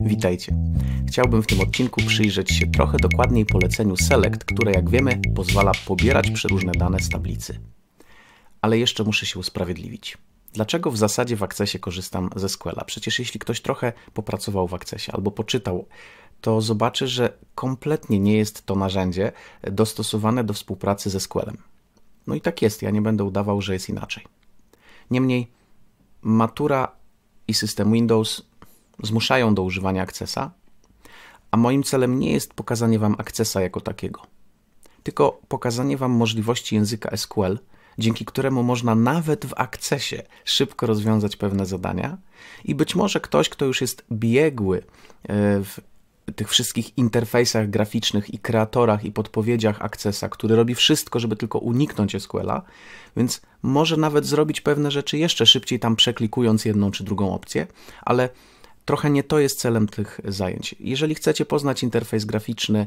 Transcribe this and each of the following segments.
Witajcie. Chciałbym w tym odcinku przyjrzeć się trochę dokładniej poleceniu Select, które jak wiemy pozwala pobierać przeróżne dane z tablicy. Ale jeszcze muszę się usprawiedliwić. Dlaczego w zasadzie w Accessie korzystam ze SQLa? Przecież jeśli ktoś trochę popracował w Accessie albo poczytał, to zobaczy, że kompletnie nie jest to narzędzie dostosowane do współpracy ze SQLem. No i tak jest, ja nie będę udawał, że jest inaczej. Niemniej matura i system Windows zmuszają do używania akcesa, a moim celem nie jest pokazanie Wam akcesa jako takiego, tylko pokazanie Wam możliwości języka SQL, dzięki któremu można nawet w akcesie szybko rozwiązać pewne zadania i być może ktoś, kto już jest biegły e, w tych wszystkich interfejsach graficznych i kreatorach i podpowiedziach akcesa, który robi wszystko, żeby tylko uniknąć SQL-a, więc może nawet zrobić pewne rzeczy jeszcze szybciej tam przeklikując jedną czy drugą opcję, ale trochę nie to jest celem tych zajęć. Jeżeli chcecie poznać interfejs graficzny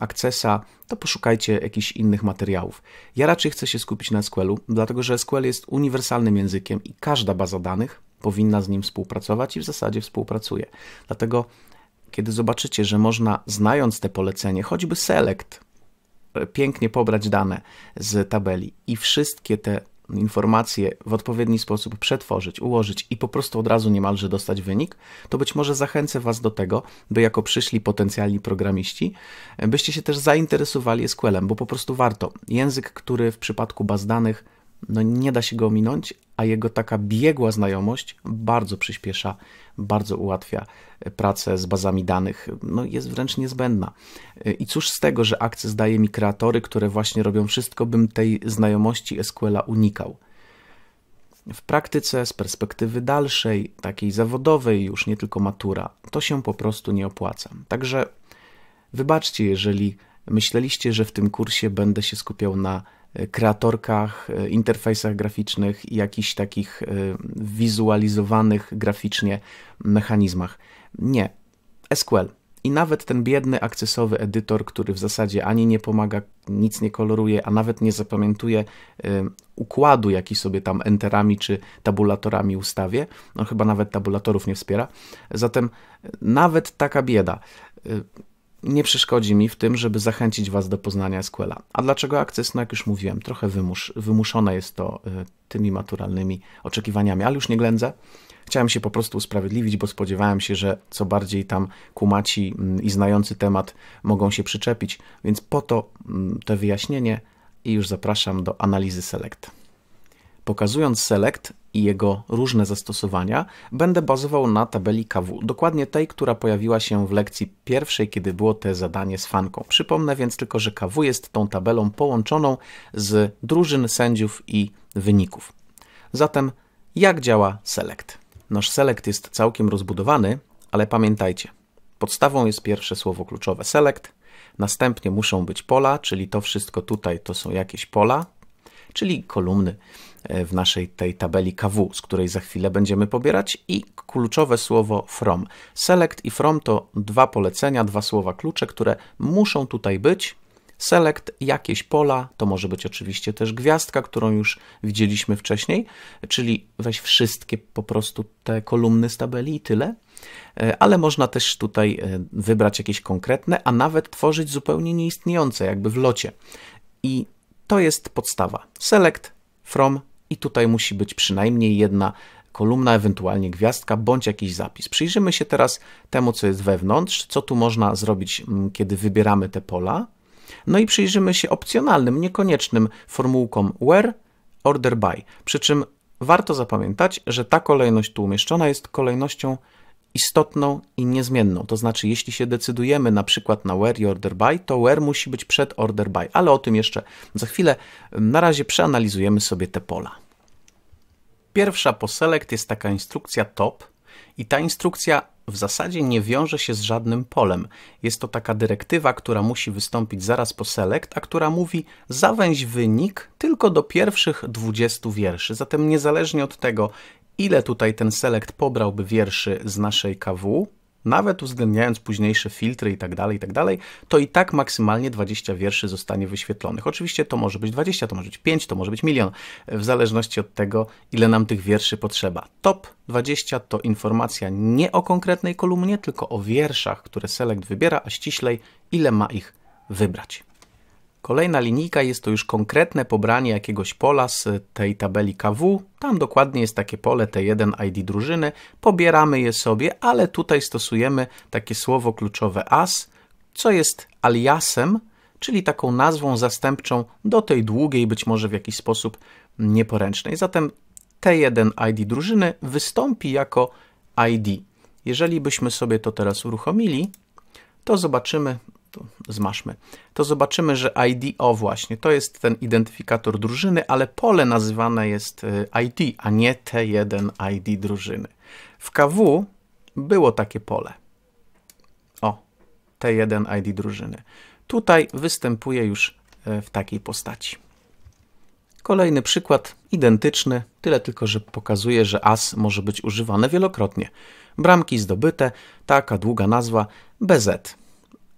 Accessa, to poszukajcie jakichś innych materiałów. Ja raczej chcę się skupić na SQL-u, dlatego że SQL jest uniwersalnym językiem i każda baza danych powinna z nim współpracować i w zasadzie współpracuje. Dlatego kiedy zobaczycie, że można znając te polecenie, choćby select, e, pięknie pobrać dane z tabeli i wszystkie te informacje w odpowiedni sposób przetworzyć, ułożyć i po prostu od razu niemalże dostać wynik, to być może zachęcę Was do tego, by jako przyszli potencjalni programiści, byście się też zainteresowali SQL-em, bo po prostu warto. Język, który w przypadku baz danych no nie da się go ominąć, a jego taka biegła znajomość bardzo przyspiesza, bardzo ułatwia e, pracę z bazami danych. No jest wręcz niezbędna. E, I cóż z tego, że akces daje mi kreatory, które właśnie robią wszystko, bym tej znajomości SQL-a unikał. W praktyce, z perspektywy dalszej, takiej zawodowej, już nie tylko matura, to się po prostu nie opłaca. Także wybaczcie, jeżeli myśleliście, że w tym kursie będę się skupiał na E, kreatorkach, e, interfejsach graficznych i jakichś takich e, wizualizowanych graficznie mechanizmach. Nie. SQL. I nawet ten biedny akcesowy edytor, który w zasadzie ani nie pomaga, nic nie koloruje, a nawet nie zapamiętuje y, układu, jaki sobie tam enterami czy tabulatorami ustawię, no chyba nawet tabulatorów nie wspiera. Zatem nawet taka bieda. Y, nie przeszkodzi mi w tym, żeby zachęcić Was do poznania SQL-a. A dlaczego akces? No jak już mówiłem, trochę wymus wymuszone jest to y, tymi maturalnymi oczekiwaniami, ale już nie ględzę. Chciałem się po prostu usprawiedliwić, bo spodziewałem się, że co bardziej tam kumaci mm, i znający temat mogą się przyczepić, więc po to mm, to wyjaśnienie i już zapraszam do analizy Select. Pokazując select i jego różne zastosowania, będę bazował na tabeli KW, dokładnie tej, która pojawiła się w lekcji pierwszej, kiedy było te zadanie z fanką. Przypomnę więc tylko, że KW jest tą tabelą połączoną z drużyn sędziów i wyników. Zatem jak działa select? Nasz select jest całkiem rozbudowany, ale pamiętajcie, podstawą jest pierwsze słowo kluczowe select, następnie muszą być pola, czyli to wszystko tutaj to są jakieś pola, czyli kolumny. E, w naszej tej tabeli KW, z której za chwilę będziemy pobierać i kluczowe słowo from. Select i from to dwa polecenia, dwa słowa klucze, które muszą tutaj być. Select jakieś pola, to może być oczywiście też gwiazdka, którą już widzieliśmy wcześniej, czyli weź wszystkie po prostu te kolumny z tabeli i tyle e, ale można też tutaj e, wybrać jakieś konkretne, a nawet tworzyć zupełnie nieistniejące, jakby w locie. I to jest podstawa. Select, from i tutaj musi być przynajmniej jedna kolumna, ewentualnie gwiazdka, bądź jakiś zapis. Przyjrzymy się teraz temu, co jest wewnątrz, co tu można zrobić, kiedy wybieramy te pola. No i przyjrzymy się opcjonalnym, niekoniecznym formułkom where, order by. Przy czym warto zapamiętać, że ta kolejność tu umieszczona jest kolejnością istotną i niezmienną. To znaczy, jeśli się decydujemy na przykład na where i order by, to where musi być przed order by, ale o tym jeszcze za chwilę. Na razie przeanalizujemy sobie te pola. Pierwsza po select jest taka instrukcja top i ta instrukcja w zasadzie nie wiąże się z żadnym polem. Jest to taka dyrektywa, która musi wystąpić zaraz po select, a która mówi zawęź wynik tylko do pierwszych 20 wierszy. Zatem niezależnie od tego, ile tutaj ten select pobrałby wierszy z naszej KW, nawet uwzględniając późniejsze filtry i tak dalej, tak to i tak maksymalnie 20 wierszy zostanie wyświetlonych. Oczywiście to może być 20, to może być 5, to może być milion, w zależności od tego, ile nam tych wierszy potrzeba. Top 20 to informacja nie o konkretnej kolumnie, tylko o wierszach, które Select wybiera, a ściślej, ile ma ich wybrać. Kolejna linijka jest to już konkretne pobranie jakiegoś pola z tej tabeli KW. Tam dokładnie jest takie pole T1 ID drużyny. Pobieramy je sobie, ale tutaj stosujemy takie słowo kluczowe as, co jest aliasem, czyli taką nazwą zastępczą do tej długiej, być może w jakiś sposób nieporęcznej. Zatem T1 ID drużyny wystąpi jako ID. Jeżeli byśmy sobie to teraz uruchomili, to zobaczymy, to zmaszmy, to zobaczymy, że ID, właśnie, to jest ten identyfikator drużyny, ale pole nazywane jest e, ID, a nie T1 ID drużyny. W KW było takie pole. O, T1 ID drużyny. Tutaj występuje już e, w takiej postaci. Kolejny przykład, identyczny, tyle tylko, że pokazuje, że as może być używane wielokrotnie. Bramki zdobyte, taka długa nazwa, BZ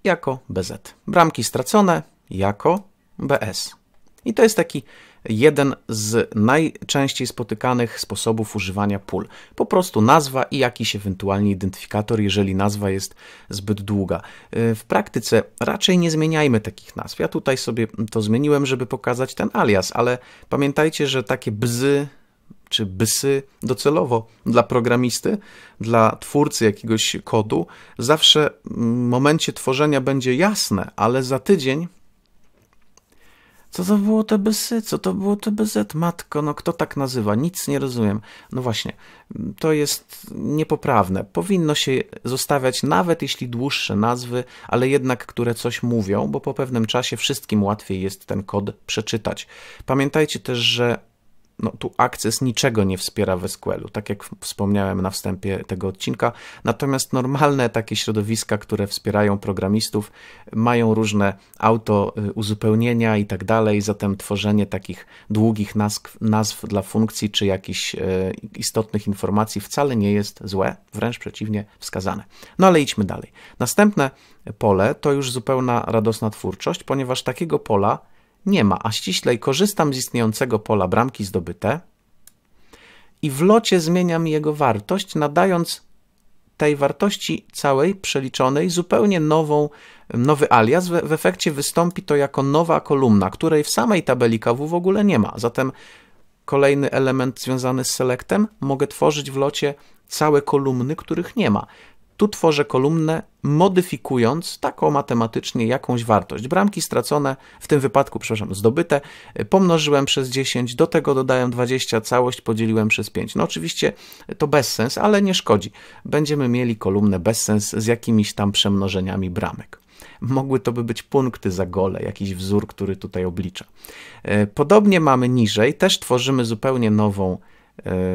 jako BZ. Bramki stracone jako BS. I to jest taki jeden z najczęściej spotykanych sposobów używania pól. Po prostu nazwa i jakiś ewentualnie identyfikator, jeżeli nazwa jest zbyt długa. Y, w praktyce raczej nie zmieniajmy takich nazw. Ja tutaj sobie to zmieniłem, żeby pokazać ten alias, ale pamiętajcie, że takie bzy czy bysy docelowo dla programisty, dla twórcy jakiegoś kodu, zawsze mm, w momencie tworzenia będzie jasne, ale za tydzień co to było te bysy? Co to było te BZ? Matko, no kto tak nazywa? Nic nie rozumiem. No właśnie, mm, to jest niepoprawne. Powinno się zostawiać nawet jeśli dłuższe nazwy, ale jednak które coś mówią, bo po pewnym czasie wszystkim łatwiej jest ten kod przeczytać. Pamiętajcie też, że no tu akces niczego nie wspiera w SQL-u, tak jak wspomniałem na wstępie tego odcinka. Natomiast normalne takie środowiska, które wspierają programistów, mają różne auto y, uzupełnienia i tak dalej, zatem tworzenie takich długich nazw, nazw dla funkcji czy jakichś y, istotnych informacji wcale nie jest złe, wręcz przeciwnie, wskazane. No ale idźmy dalej. Następne pole to już zupełna radosna twórczość, ponieważ takiego pola nie ma, a ściślej korzystam z istniejącego pola bramki zdobyte i w locie zmieniam jego wartość, nadając tej wartości całej przeliczonej zupełnie nową, nowy alias. W, w efekcie wystąpi to jako nowa kolumna, której w samej tabeli KW w ogóle nie ma. Zatem kolejny element związany z selectem mogę tworzyć w locie całe kolumny, których nie ma. Tu tworzę kolumnę, modyfikując taką matematycznie jakąś wartość. Bramki stracone, w tym wypadku, przepraszam, zdobyte, y, pomnożyłem przez 10, do tego dodaję 20, całość podzieliłem przez 5. No oczywiście y, to bez sens ale nie szkodzi. Będziemy mieli kolumnę bez sens z jakimiś tam przemnożeniami bramek mogły to by być punkty za gole, jakiś wzór, który tutaj oblicza. Y, podobnie mamy niżej, też tworzymy zupełnie nową,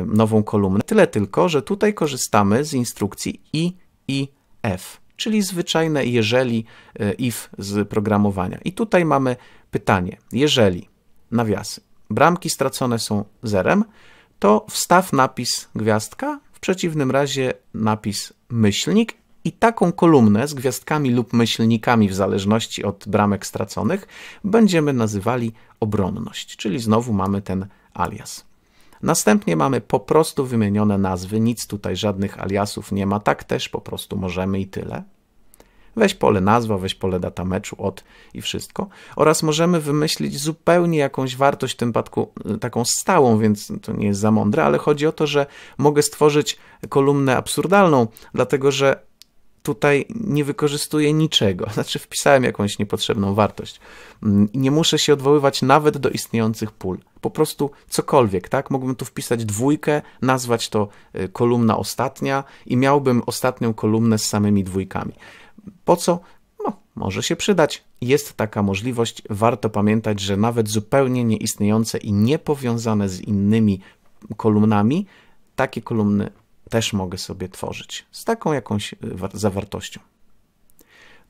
nową kolumnę, tyle tylko, że tutaj korzystamy z instrukcji i i if, czyli zwyczajne jeżeli e, if z programowania. I tutaj mamy pytanie, jeżeli nawiasy, bramki stracone są zerem, to wstaw napis gwiazdka, w przeciwnym razie napis myślnik i taką kolumnę z gwiazdkami lub myślnikami, w zależności od bramek straconych, będziemy nazywali obronność, czyli znowu mamy ten alias. Następnie mamy po prostu wymienione nazwy, nic tutaj żadnych aliasów nie ma, tak też po prostu możemy i tyle. Weź pole nazwa, weź pole data meczu, od i wszystko. Oraz możemy wymyślić zupełnie jakąś wartość, w tym przypadku y, taką stałą, więc to nie jest za mądre, ale chodzi o to, że mogę stworzyć kolumnę absurdalną, dlatego że tutaj nie wykorzystuję niczego. Znaczy, wpisałem jakąś niepotrzebną wartość. Mm, nie muszę się odwoływać nawet do istniejących pól. Po prostu cokolwiek, tak? Mógłbym tu wpisać dwójkę, nazwać to y, kolumna ostatnia i miałbym ostatnią kolumnę z samymi dwójkami. Po co? No, może się przydać. Jest taka możliwość. Warto pamiętać, że nawet zupełnie nieistniejące i niepowiązane z innymi kolumnami, takie kolumny też mogę sobie tworzyć z taką jakąś y, zawartością.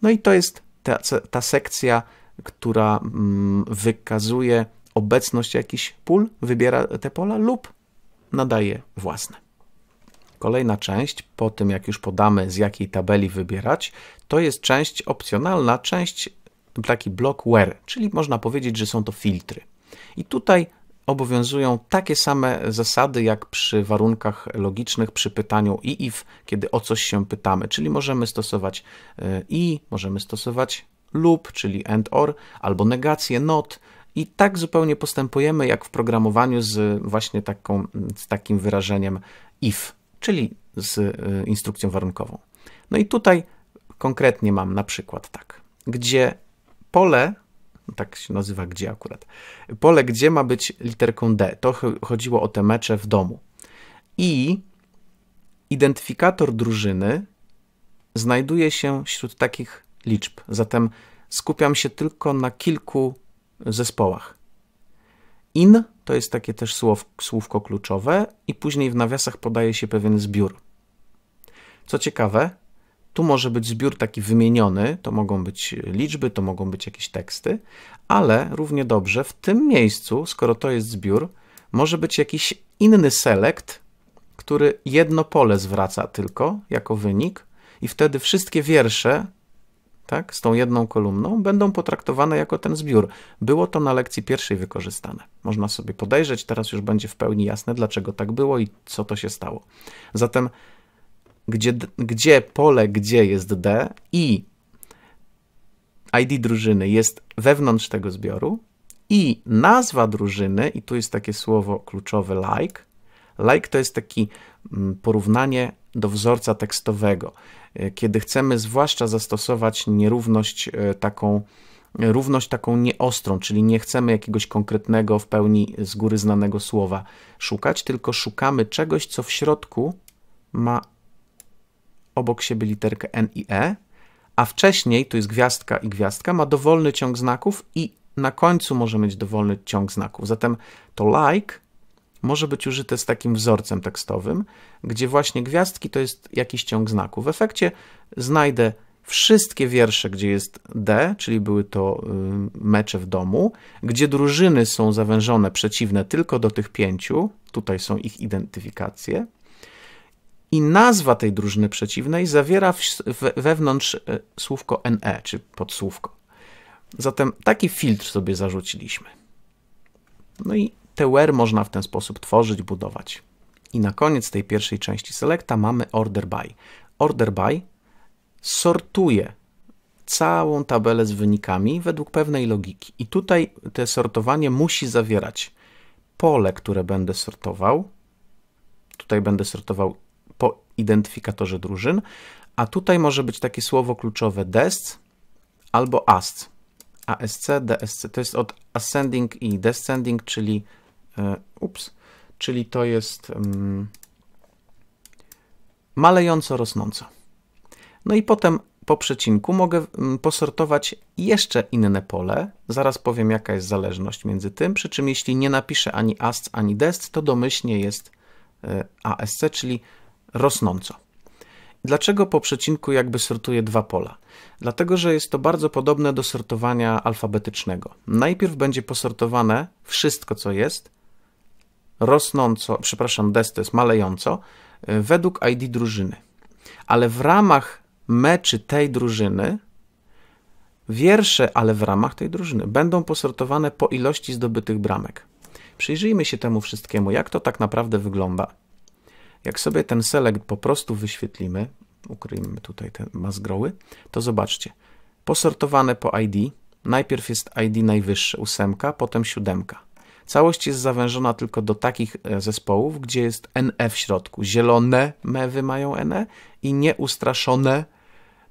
No i to jest ta, ta sekcja, która mm, wykazuje obecność jakichś pól, wybiera te pola lub nadaje własne. Kolejna część, po tym jak już podamy z jakiej tabeli wybierać, to jest część opcjonalna, część taki blok where, czyli można powiedzieć, że są to filtry. I tutaj obowiązują takie same zasady jak przy warunkach logicznych przy pytaniu i if, kiedy o coś się pytamy, czyli możemy stosować e, i, możemy stosować lub, czyli and or, albo negację not. I tak zupełnie postępujemy jak w programowaniu z właśnie taką, z takim wyrażeniem if, czyli z e, instrukcją warunkową. No i tutaj konkretnie mam na przykład tak, gdzie pole tak się nazywa gdzie akurat. Pole gdzie ma być literką D. To chodziło o te mecze w domu. I identyfikator drużyny znajduje się wśród takich liczb. Zatem skupiam się tylko na kilku zespołach. In to jest takie też słow, słówko kluczowe i później w nawiasach podaje się pewien zbiór. Co ciekawe, tu może być zbiór taki wymieniony, to mogą być liczby, to mogą być jakieś teksty, ale równie dobrze w tym miejscu, skoro to jest zbiór, może być jakiś inny select, który jedno pole zwraca tylko jako wynik i wtedy wszystkie wiersze tak, z tą jedną kolumną będą potraktowane jako ten zbiór. Było to na lekcji pierwszej wykorzystane. Można sobie podejrzeć, teraz już będzie w pełni jasne, dlaczego tak było i co to się stało. Zatem gdzie, gdzie pole gdzie jest D i ID drużyny jest wewnątrz tego zbioru i nazwa drużyny, i tu jest takie słowo kluczowe like. Like to jest taki mm, porównanie do wzorca tekstowego, e, kiedy chcemy zwłaszcza zastosować nierówność e, taką, równość taką nieostrą, czyli nie chcemy jakiegoś konkretnego w pełni z góry znanego słowa szukać, tylko szukamy czegoś, co w środku ma obok siebie literkę N i E, a wcześniej tu jest gwiazdka i gwiazdka, ma dowolny ciąg znaków i na końcu może mieć dowolny ciąg znaków. Zatem to like może być użyte z takim wzorcem tekstowym, gdzie właśnie gwiazdki to jest jakiś ciąg znaków. W efekcie znajdę wszystkie wiersze, gdzie jest D, czyli były to y, mecze w domu, gdzie drużyny są zawężone przeciwne tylko do tych pięciu, tutaj są ich identyfikacje, i nazwa tej drużyny przeciwnej zawiera w, w, wewnątrz e, słówko NE, czy podsłówko. Zatem taki filtr sobie zarzuciliśmy. No i te "where" można w ten sposób tworzyć, budować. I na koniec tej pierwszej części selekta mamy order by. Order by sortuje całą tabelę z wynikami według pewnej logiki. I tutaj to sortowanie musi zawierać pole, które będę sortował. Tutaj będę sortował identyfikatorze drużyn, a tutaj może być takie słowo kluczowe desc albo asc. ASC, DSC, to jest od ascending i descending, czyli e, ups, czyli to jest um, malejąco rosnąco. No i potem po przecinku mogę mm, posortować jeszcze inne pole. Zaraz powiem, jaka jest zależność między tym. Przy czym, jeśli nie napiszę ani ASC, ani DEST, to domyślnie jest e, ASC, czyli rosnąco. Dlaczego po przecinku jakby sortuje dwa pola? Dlatego, że jest to bardzo podobne do sortowania alfabetycznego. Najpierw będzie posortowane wszystko, co jest rosnąco, przepraszam, des jest malejąco, według ID drużyny. Ale w ramach meczy tej drużyny wiersze, ale w ramach tej drużyny będą posortowane po ilości zdobytych bramek. Przyjrzyjmy się temu wszystkiemu, jak to tak naprawdę wygląda. Jak sobie ten select po prostu wyświetlimy, ukryjmy tutaj te mazgroły, to zobaczcie, posortowane po ID, najpierw jest ID najwyższe, ósemka, potem siódemka. Całość jest zawężona tylko do takich e, zespołów, gdzie jest NE w środku. Zielone mewy mają NE i nieustraszone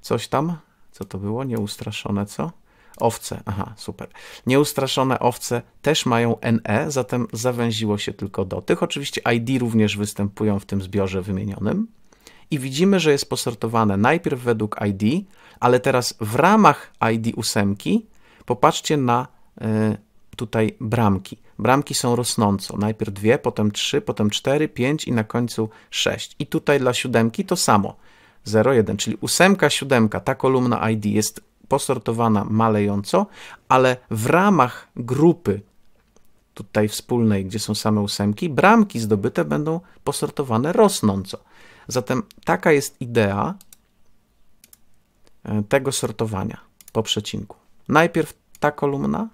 coś tam, co to było, nieustraszone co? Owce, aha, super. Nieustraszone owce też mają NE, zatem zawęziło się tylko do tych. Oczywiście ID również występują w tym zbiorze wymienionym. I widzimy, że jest posortowane najpierw według ID, ale teraz w ramach ID ósemki popatrzcie na y, tutaj bramki. Bramki są rosnąco. Najpierw dwie, potem trzy, potem cztery, pięć i na końcu sześć. I tutaj dla siódemki to samo. 0,1, czyli ósemka, siódemka, ta kolumna ID jest posortowana malejąco, ale w ramach grupy tutaj wspólnej, gdzie są same ósemki, bramki zdobyte będą posortowane rosnąco. Zatem taka jest idea e, tego sortowania po przecinku. Najpierw ta kolumna,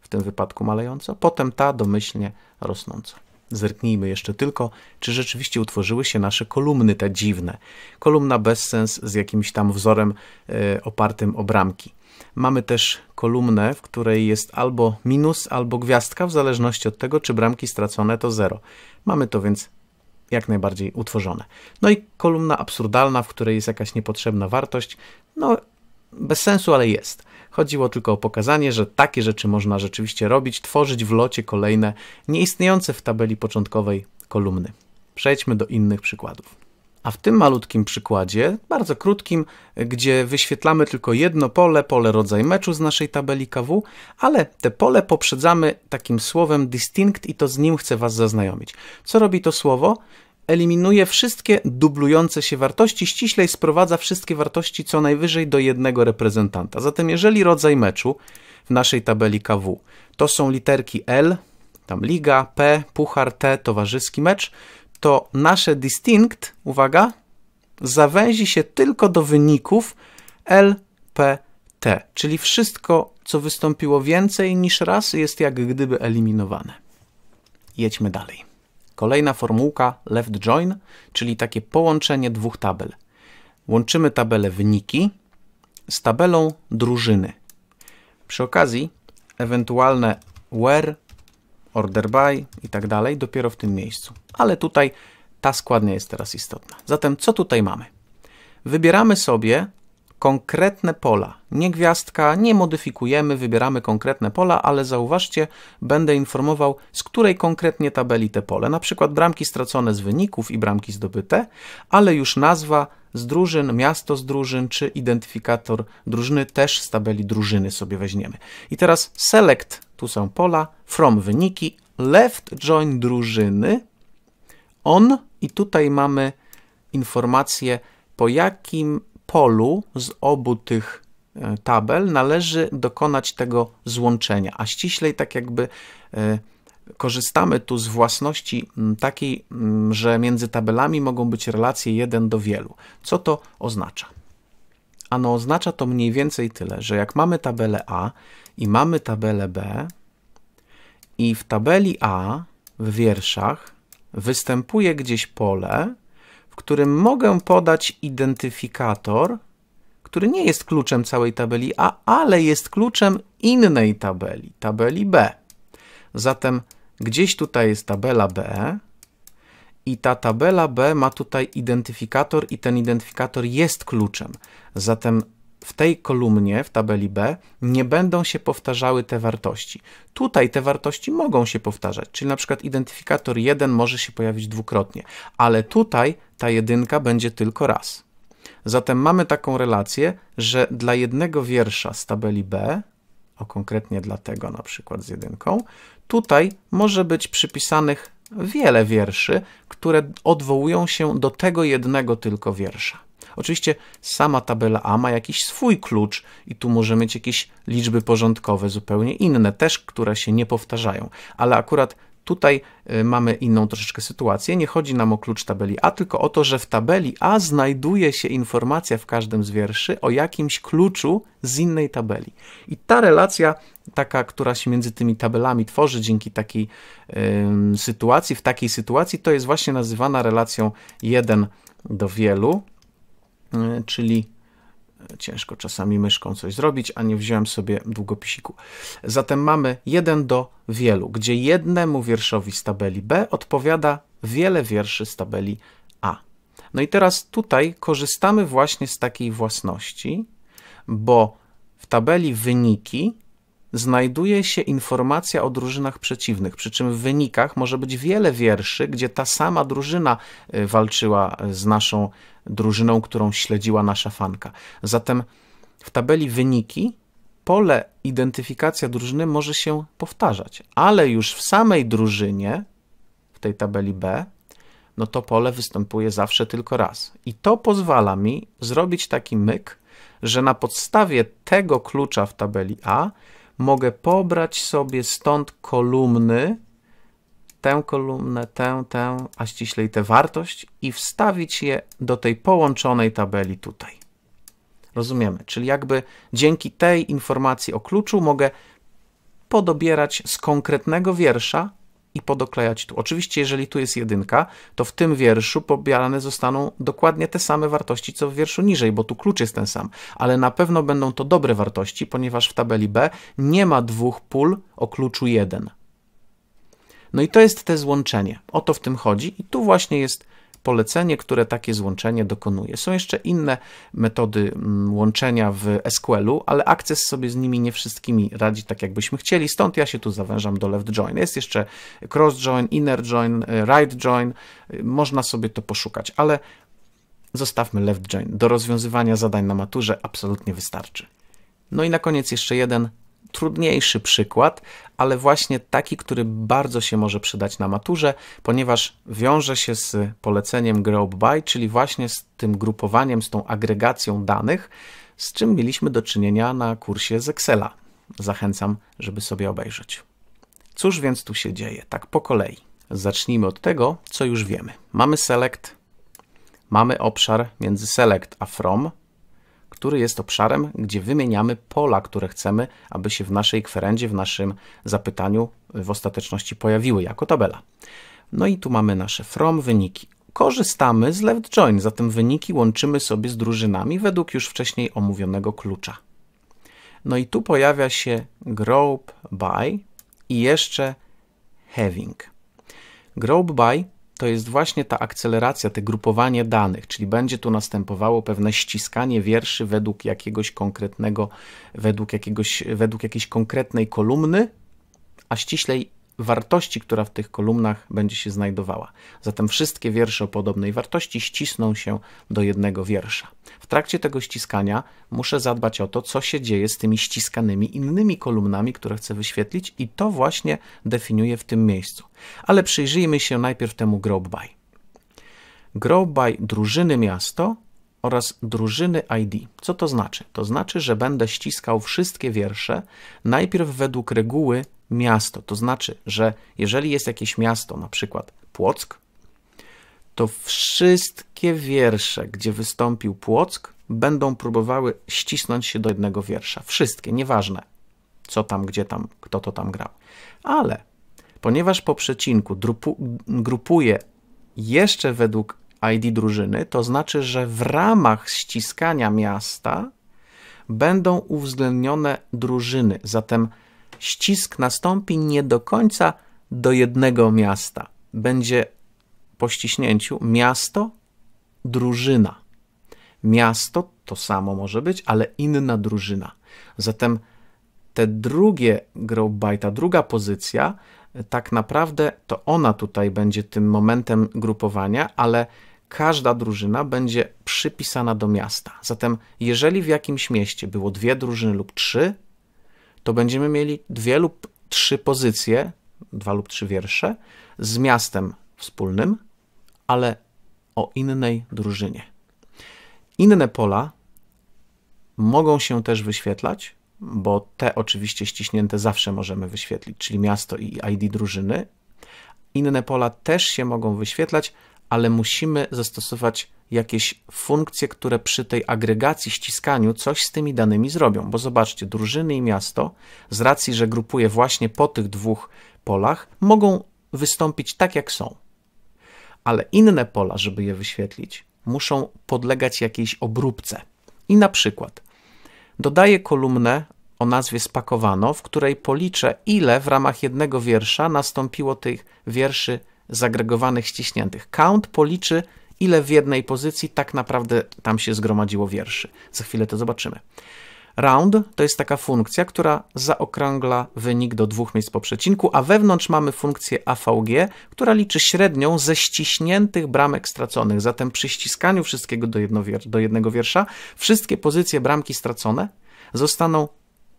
w tym wypadku malejąco, potem ta domyślnie rosnąco. Zerknijmy jeszcze tylko, czy rzeczywiście utworzyły się nasze kolumny te dziwne. Kolumna bez sens z jakimś tam wzorem y, opartym o bramki. Mamy też kolumnę, w której jest albo minus, albo gwiazdka, w zależności od tego, czy bramki stracone to zero. Mamy to więc jak najbardziej utworzone. No i kolumna absurdalna, w której jest jakaś niepotrzebna wartość. No, bez sensu, ale jest. Chodziło tylko o pokazanie, że takie rzeczy można rzeczywiście robić, tworzyć w locie kolejne nieistniejące w tabeli początkowej kolumny. Przejdźmy do innych przykładów. A w tym malutkim przykładzie, bardzo krótkim, gdzie wyświetlamy tylko jedno pole, pole rodzaj meczu z naszej tabeli KW, ale te pole poprzedzamy takim słowem distinct i to z nim chcę Was zaznajomić. Co robi to słowo? eliminuje wszystkie dublujące się wartości, ściślej sprowadza wszystkie wartości co najwyżej do jednego reprezentanta. Zatem jeżeli rodzaj meczu w naszej tabeli KW to są literki L, tam liga, P, puchar, T, towarzyski mecz, to nasze distinct, uwaga, zawęzi się tylko do wyników L, P, T, czyli wszystko, co wystąpiło więcej niż raz, jest jak gdyby eliminowane. Jedźmy dalej. Kolejna formułka left join, czyli takie połączenie dwóch tabel. Łączymy tabelę wyniki z tabelą drużyny. Przy okazji ewentualne where, order by i tak dalej dopiero w tym miejscu. Ale tutaj ta składnia jest teraz istotna. Zatem co tutaj mamy? Wybieramy sobie konkretne pola. Nie gwiazdka, nie modyfikujemy, wybieramy konkretne pola, ale zauważcie, będę informował, z której konkretnie tabeli te pole. Na przykład bramki stracone z wyników i bramki zdobyte, ale już nazwa z drużyn, miasto z drużyn, czy identyfikator drużyny też z tabeli drużyny sobie weźmiemy. I teraz select, tu są pola, from wyniki, left join drużyny, on i tutaj mamy informację, po jakim polu z obu tych e, tabel należy dokonać tego złączenia, a ściślej tak jakby e, korzystamy tu z własności takiej, że między tabelami mogą być relacje jeden do wielu. Co to oznacza? Ano oznacza to mniej więcej tyle, że jak mamy tabelę A i mamy tabelę B i w tabeli A w wierszach występuje gdzieś pole, którym mogę podać identyfikator, który nie jest kluczem całej tabeli A, ale jest kluczem innej tabeli, tabeli B. Zatem gdzieś tutaj jest tabela B i ta tabela B ma tutaj identyfikator i ten identyfikator jest kluczem. Zatem w tej kolumnie, w tabeli B, nie będą się powtarzały te wartości. Tutaj te wartości mogą się powtarzać, czyli na przykład identyfikator 1 może się pojawić dwukrotnie, ale tutaj ta jedynka będzie tylko raz. Zatem mamy taką relację, że dla jednego wiersza z tabeli B, a konkretnie dla tego na przykład z jedynką, tutaj może być przypisanych wiele wierszy, które odwołują się do tego jednego tylko wiersza. Oczywiście sama tabela A ma jakiś swój klucz i tu może mieć jakieś liczby porządkowe zupełnie inne, też które się nie powtarzają, ale akurat Tutaj y, mamy inną troszeczkę sytuację. Nie chodzi nam o klucz tabeli A, tylko o to, że w tabeli A znajduje się informacja w każdym z wierszy o jakimś kluczu z innej tabeli. I ta relacja, taka, która się między tymi tabelami tworzy dzięki takiej y, sytuacji, w takiej sytuacji, to jest właśnie nazywana relacją 1 do wielu. E, czyli e, ciężko czasami myszką coś zrobić, a nie wziąłem sobie długopisiku. Zatem mamy jeden do wielu, gdzie jednemu wierszowi z tabeli B odpowiada wiele wierszy z tabeli A. No i teraz tutaj korzystamy właśnie z takiej własności, bo w tabeli wyniki znajduje się informacja o drużynach przeciwnych, przy czym w wynikach może być wiele wierszy, gdzie ta sama drużyna e, walczyła e, z naszą drużyną, którą śledziła nasza fanka. Zatem w tabeli wyniki pole identyfikacja drużyny może się powtarzać, ale już w samej drużynie, w tej tabeli B, no to pole występuje zawsze tylko raz. I to pozwala mi zrobić taki myk, że na podstawie tego klucza w tabeli A mogę pobrać sobie stąd kolumny, tę kolumnę, tę, tę, a ściślej tę wartość i wstawić je do tej połączonej tabeli tutaj. Rozumiemy, czyli jakby dzięki tej informacji o kluczu mogę podobierać z konkretnego wiersza i podoklejać tu. Oczywiście, jeżeli tu jest jedynka, to w tym wierszu pobierane zostaną dokładnie te same wartości, co w wierszu niżej, bo tu klucz jest ten sam, ale na pewno będą to dobre wartości, ponieważ w tabeli B nie ma dwóch pól o kluczu 1. No i to jest te złączenie. O to w tym chodzi i tu właśnie jest polecenie, które takie złączenie dokonuje. Są jeszcze inne metody mm, łączenia w SQL-u, ale akces sobie z nimi nie wszystkimi radzi tak, jakbyśmy chcieli, stąd ja się tu zawężam do left join. Jest jeszcze cross join, inner join, e, right join, e, można sobie to poszukać, ale zostawmy left join. Do rozwiązywania zadań na maturze absolutnie wystarczy. No i na koniec jeszcze jeden trudniejszy przykład, ale właśnie taki, który bardzo się może przydać na maturze, ponieważ wiąże się z poleceniem Group By, czyli właśnie z tym grupowaniem, z tą agregacją danych, z czym mieliśmy do czynienia na kursie z Excela. Zachęcam, żeby sobie obejrzeć. Cóż więc tu się dzieje? Tak po kolei. Zacznijmy od tego, co już wiemy. Mamy select, mamy obszar między select a from, który jest obszarem, gdzie wymieniamy pola, które chcemy, aby się w naszej kwerendzie, w naszym zapytaniu w ostateczności pojawiły jako tabela. No i tu mamy nasze from wyniki. Korzystamy z left join, zatem wyniki łączymy sobie z drużynami według już wcześniej omówionego klucza. No i tu pojawia się group by i jeszcze having. Group by to jest właśnie ta akceleracja, te grupowanie danych, czyli będzie tu następowało pewne ściskanie wierszy według jakiegoś konkretnego, według, jakiegoś, według jakiejś konkretnej kolumny, a ściślej wartości, która w tych kolumnach będzie się znajdowała. Zatem wszystkie wiersze o podobnej wartości ścisną się do jednego wiersza. W trakcie tego ściskania muszę zadbać o to, co się dzieje z tymi ściskanymi innymi kolumnami, które chcę wyświetlić, i to właśnie definiuję w tym miejscu. Ale przyjrzyjmy się najpierw temu grow by. Grow by drużyny miasto oraz drużyny ID. Co to znaczy? To znaczy, że będę ściskał wszystkie wiersze najpierw według reguły miasto. To znaczy, że jeżeli jest jakieś miasto, na przykład Płock, to wszystkie wiersze, gdzie wystąpił Płock, będą próbowały ścisnąć się do jednego wiersza. Wszystkie, nieważne co tam, gdzie tam, kto to tam grał. Ale ponieważ po przecinku drupu, grupuje jeszcze według ID drużyny, to znaczy, że w ramach ściskania miasta będą uwzględnione drużyny. Zatem ścisk nastąpi nie do końca do jednego miasta. Będzie po ściśnięciu miasto, drużyna. Miasto to samo może być, ale inna drużyna. Zatem te drugie by, ta druga pozycja, tak naprawdę to ona tutaj będzie tym momentem grupowania, ale każda drużyna będzie przypisana do miasta. Zatem jeżeli w jakimś mieście było dwie drużyny lub trzy, to będziemy mieli dwie lub trzy pozycje, dwa lub trzy wiersze z miastem wspólnym, ale o innej drużynie. Inne pola mogą się też wyświetlać, bo te oczywiście ściśnięte zawsze możemy wyświetlić, czyli miasto i ID drużyny. Inne pola też się mogą wyświetlać, ale musimy zastosować jakieś funkcje, które przy tej agregacji, ściskaniu coś z tymi danymi zrobią. Bo zobaczcie, drużyny i miasto, z racji, że grupuje właśnie po tych dwóch polach, mogą wystąpić tak, jak są. Ale inne pola, żeby je wyświetlić, muszą podlegać jakiejś obróbce. I na przykład dodaję kolumnę o nazwie spakowano, w której policzę, ile w ramach jednego wiersza nastąpiło tych wierszy zagregowanych ściśniętych. Count policzy, ile w jednej pozycji tak naprawdę tam się zgromadziło wierszy. Za chwilę to zobaczymy. Round to jest taka funkcja, która zaokrągla wynik do dwóch miejsc po przecinku, a wewnątrz mamy funkcję AVG, która liczy średnią ze ściśniętych bramek straconych. Zatem przy ściskaniu wszystkiego do, do jednego wiersza, wszystkie pozycje bramki stracone zostaną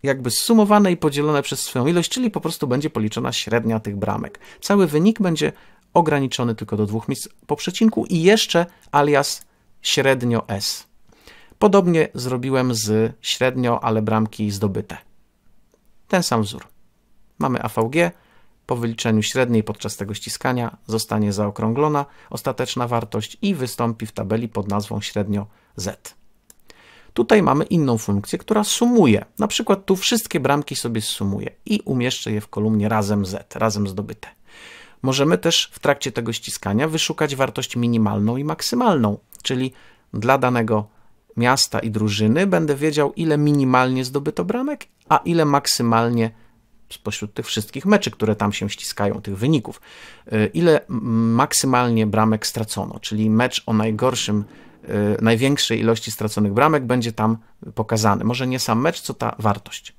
jakby sumowane i podzielone przez swoją ilość, czyli po prostu będzie policzona średnia tych bramek. Cały wynik będzie ograniczony tylko do dwóch miejsc po przecinku i jeszcze alias średnio S. Podobnie zrobiłem z średnio, ale bramki zdobyte. Ten sam wzór. Mamy AVG, po wyliczeniu średniej podczas tego ściskania zostanie zaokrąglona ostateczna wartość i wystąpi w tabeli pod nazwą średnio Z. Tutaj mamy inną funkcję, która sumuje. Na przykład tu wszystkie bramki sobie sumuje i umieszczę je w kolumnie razem Z, razem zdobyte możemy też w trakcie tego ściskania wyszukać wartość minimalną i maksymalną, czyli dla danego miasta i drużyny będę wiedział, ile minimalnie zdobyto bramek, a ile maksymalnie spośród tych wszystkich meczy, które tam się ściskają, tych wyników, y, ile maksymalnie bramek stracono, czyli mecz o najgorszym, y, największej ilości straconych bramek będzie tam pokazany. Może nie sam mecz, co ta wartość.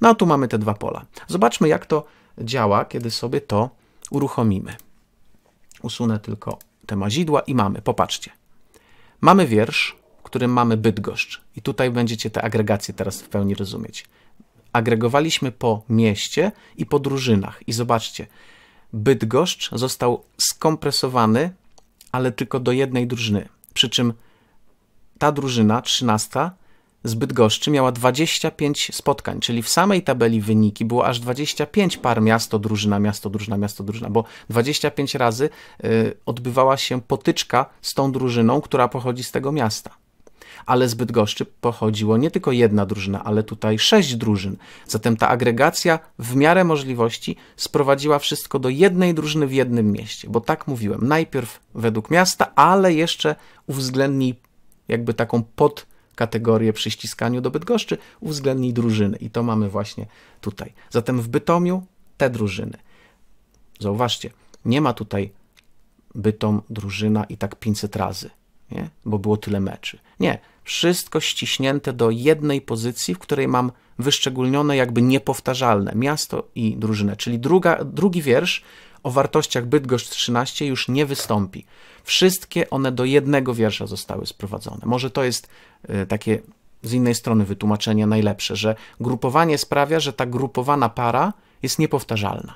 No a tu mamy te dwa pola. Zobaczmy, jak to działa, kiedy sobie to uruchomimy. Usunę tylko te mazidła i mamy, popatrzcie. Mamy wiersz, w którym mamy Bydgoszcz i tutaj będziecie te agregacje teraz w pełni rozumieć. Agregowaliśmy po mieście i po drużynach i zobaczcie, Bydgoszcz został skompresowany, ale tylko do jednej drużyny, przy czym ta drużyna, trzynasta, z Bydgoszczy miała 25 spotkań, czyli w samej tabeli wyniki było aż 25 par miasto, drużyna, miasto, drużyna, miasto, drużyna, bo 25 razy y, odbywała się potyczka z tą drużyną, która pochodzi z tego miasta. Ale z Bydgoszczy pochodziło nie tylko jedna drużyna, ale tutaj sześć drużyn. Zatem ta agregacja w miarę możliwości sprowadziła wszystko do jednej drużyny w jednym mieście, bo tak mówiłem, najpierw według miasta, ale jeszcze uwzględnij jakby taką pod kategorię przy ściskaniu do Bydgoszczy, uwzględnij drużyny i to mamy właśnie tutaj. Zatem w Bytomiu te drużyny. Zauważcie, nie ma tutaj Bytom drużyna i tak 500 razy, nie? bo było tyle meczy. Nie, wszystko ściśnięte do jednej pozycji, w której mam wyszczególnione jakby niepowtarzalne miasto i drużynę, czyli druga, drugi wiersz o wartościach Bydgoszcz 13 już nie wystąpi. Wszystkie one do jednego wiersza zostały sprowadzone. Może to jest y, takie z innej strony wytłumaczenie najlepsze, że grupowanie sprawia, że ta grupowana para jest niepowtarzalna.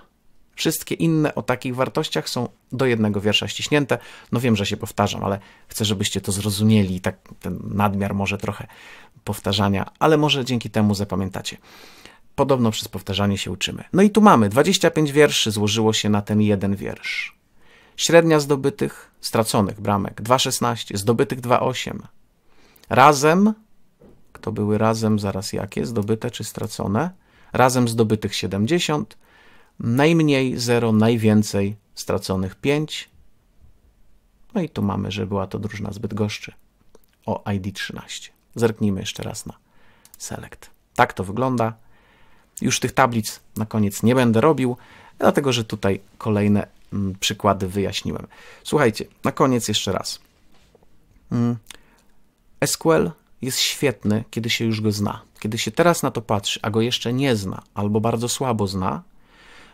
Wszystkie inne o takich wartościach są do jednego wiersza ściśnięte. No wiem, że się powtarzam, ale chcę, żebyście to zrozumieli i tak ten nadmiar może trochę powtarzania, ale może dzięki temu zapamiętacie. Podobno przez powtarzanie się uczymy. No i tu mamy 25 wierszy złożyło się na ten jeden wiersz. Średnia zdobytych, straconych bramek 2,16, zdobytych 2,8. Razem, kto były razem zaraz jakie, zdobyte czy stracone, razem zdobytych 70, najmniej 0, najwięcej straconych 5. No i tu mamy, że była to drużyna zbyt goszczy o ID 13. Zerknijmy jeszcze raz na select. Tak to wygląda. Już tych tablic na koniec nie będę robił, dlatego że tutaj kolejne mm, przykłady wyjaśniłem. Słuchajcie, na koniec jeszcze raz. Mm, SQL jest świetny, kiedy się już go zna. Kiedy się teraz na to patrzy, a go jeszcze nie zna, albo bardzo słabo zna,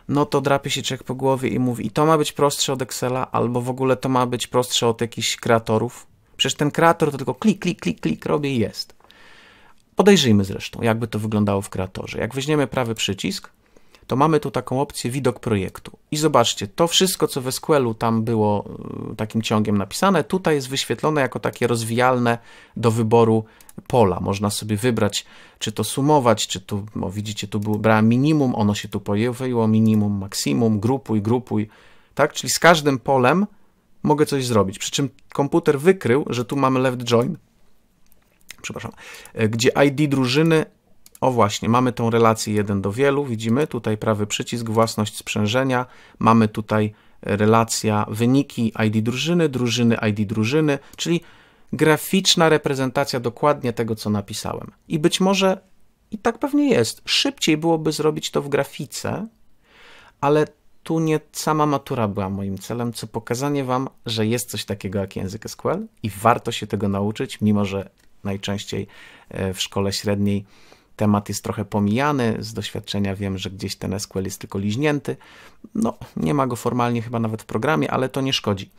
no to drapie się człowiek po głowie i mówi, i to ma być prostsze od Excela, albo w ogóle to ma być prostsze od jakichś kreatorów. Przecież ten kreator to tylko klik, klik, klik, klik robię i jest. Podejrzyjmy zresztą, jakby to wyglądało w kreatorze. Jak weźmiemy prawy przycisk, to mamy tu taką opcję widok projektu. I zobaczcie, to wszystko, co w SQL-u tam było y, takim ciągiem napisane, tutaj jest wyświetlone jako takie rozwijalne do wyboru pola. Można sobie wybrać, czy to sumować, czy tu, o, widzicie, tu brałem minimum, ono się tu pojawiło, minimum, maksimum, grupuj, grupuj, tak? Czyli z każdym polem mogę coś zrobić. Przy czym komputer wykrył, że tu mamy left join, przepraszam, e, gdzie ID drużyny o właśnie, mamy tą relację jeden do wielu, widzimy tutaj prawy przycisk, własność sprzężenia, mamy tutaj relacja wyniki ID drużyny, drużyny ID drużyny, czyli graficzna reprezentacja dokładnie tego, co napisałem. I być może, i tak pewnie jest, szybciej byłoby zrobić to w grafice, ale tu nie sama matura była moim celem, co pokazanie Wam, że jest coś takiego jak język SQL i warto się tego nauczyć, mimo że najczęściej e, w szkole średniej temat jest trochę pomijany. Z doświadczenia wiem, że gdzieś ten SQL jest tylko liźnięty. No, nie ma go formalnie chyba nawet w programie, ale to nie szkodzi.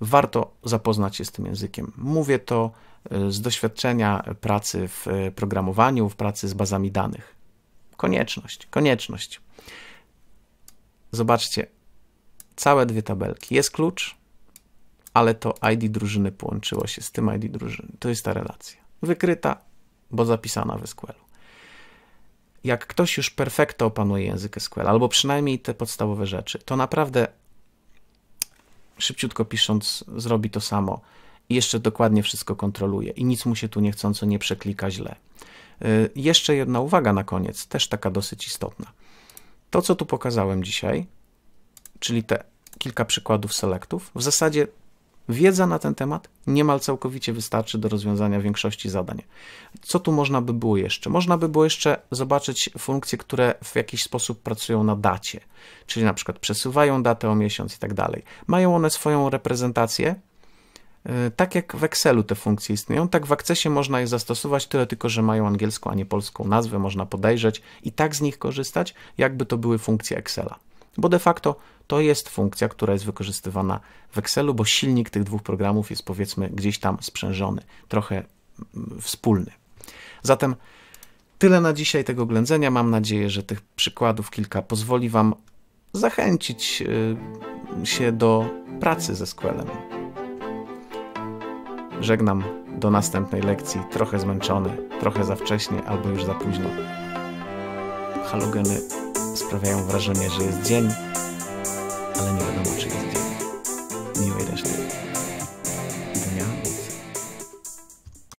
Warto zapoznać się z tym językiem. Mówię to e, z doświadczenia e, pracy w programowaniu, w pracy z bazami danych. Konieczność, konieczność. Zobaczcie, całe dwie tabelki. Jest klucz, ale to ID drużyny połączyło się z tym ID drużyny. To jest ta relacja wykryta, bo zapisana w SQL-u. Jak ktoś już perfekto opanuje język SQL, albo przynajmniej te podstawowe rzeczy, to naprawdę szybciutko pisząc zrobi to samo i jeszcze dokładnie wszystko kontroluje i nic mu się tu niechcąco nie przeklika źle. Y, jeszcze jedna uwaga na koniec, też taka dosyć istotna. To, co tu pokazałem dzisiaj, czyli te kilka przykładów selektów, w zasadzie Wiedza na ten temat niemal całkowicie wystarczy do rozwiązania większości zadań. Co tu można by było jeszcze? Można by było jeszcze zobaczyć funkcje, które w jakiś sposób pracują na dacie, czyli na przykład przesuwają datę o miesiąc i tak dalej. Mają one swoją reprezentację. Y, tak jak w Excelu te funkcje istnieją, tak w Accessie można je zastosować, tyle tylko, że mają angielską, a nie polską nazwę, można podejrzeć i tak z nich korzystać, jakby to były funkcje Excela. Bo de facto to jest funkcja, która jest wykorzystywana w Excelu, bo silnik tych dwóch programów jest powiedzmy gdzieś tam sprzężony, trochę mm, wspólny. Zatem tyle na dzisiaj tego oględzenia. Mam nadzieję, że tych przykładów kilka pozwoli Wam zachęcić y, się do pracy ze SQL-em. Żegnam do następnej lekcji, trochę zmęczony, trochę za wcześnie albo już za późno. Halogeny sprawiają wrażenie, że jest dzień,